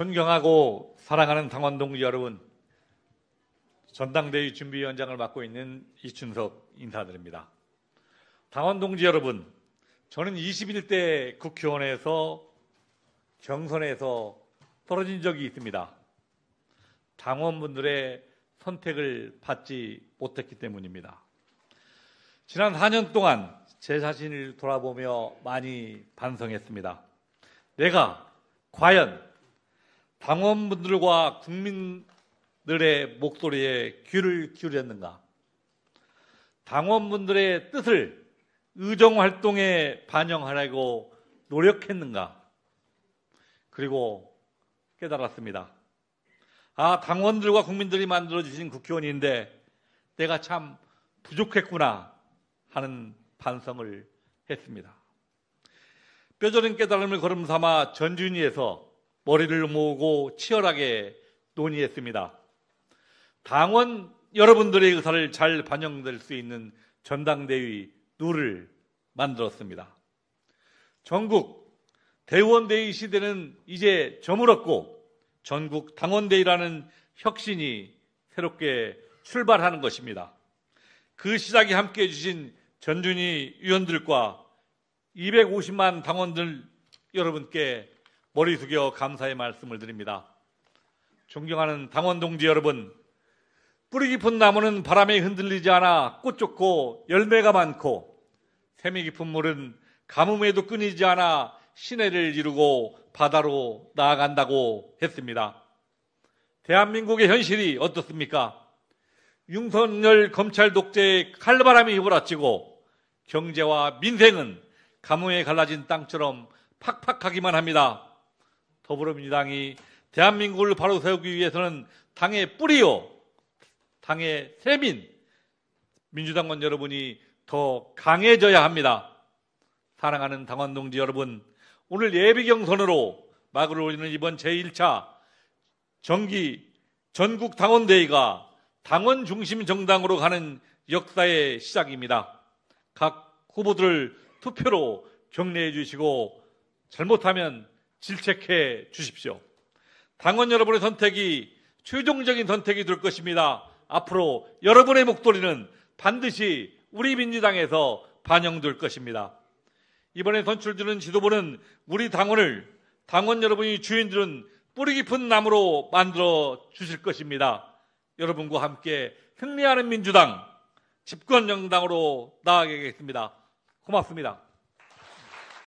존경하고 사랑하는 당원 동지 여러분, 전당대회 준비위원장을 맡고 있는 이춘석 인사드립니다. 당원 동지 여러분, 저는 21대 국회의원에서 경선에서 떨어진 적이 있습니다. 당원분들의 선택을 받지 못했기 때문입니다. 지난 4년 동안 제 자신을 돌아보며 많이 반성했습니다. 내가 과연 당원분들과 국민들의 목소리에 귀를 기울였는가? 당원분들의 뜻을 의정활동에 반영하려고 노력했는가? 그리고 깨달았습니다. 아, 당원들과 국민들이 만들어주신 국회의원인데 내가 참 부족했구나 하는 반성을 했습니다. 뼈저린 깨달음을 걸음 삼아 전준위에서 머리를 모으고 치열하게 논의했습니다. 당원 여러분들의 의사를 잘 반영될 수 있는 전당대위 룰을 만들었습니다. 전국 대원대의 시대는 이제 저물었고 전국 당원대회라는 혁신이 새롭게 출발하는 것입니다. 그 시작에 함께해 주신 전준희 위원들과 250만 당원들 여러분께 머리 숙여 감사의 말씀을 드립니다. 존경하는 당원 동지 여러분, 뿌리 깊은 나무는 바람에 흔들리지 않아 꽃 좋고 열매가 많고 샘이 깊은 물은 가뭄에도 끊이지 않아 시내를 이루고 바다로 나아간다고 했습니다. 대한민국의 현실이 어떻습니까? 윤석열 검찰 독재의 칼바람이 휘몰아치고 경제와 민생은 가뭄에 갈라진 땅처럼 팍팍하기만 합니다. 더불어민주당이 대한민국을 바로 세우기 위해서는 당의 뿌리요, 당의 세민, 민주당원 여러분이 더 강해져야 합니다. 사랑하는 당원 동지 여러분, 오늘 예비 경선으로 막을 올리는 이번 제1차 정기 전국 당원대회가 당원 중심 정당으로 가는 역사의 시작입니다. 각 후보들을 투표로 격려해 주시고 잘못하면 질책해 주십시오. 당원 여러분의 선택이 최종적인 선택이 될 것입니다. 앞으로 여러분의 목소리는 반드시 우리 민주당에서 반영될 것입니다. 이번에 선출되는 지도부는 우리 당원을 당원 여러분이 주인들은 뿌리 깊은 나무로 만들어 주실 것입니다. 여러분과 함께 승리하는 민주당 집권 영당으로 나아가겠습니다. 고맙습니다.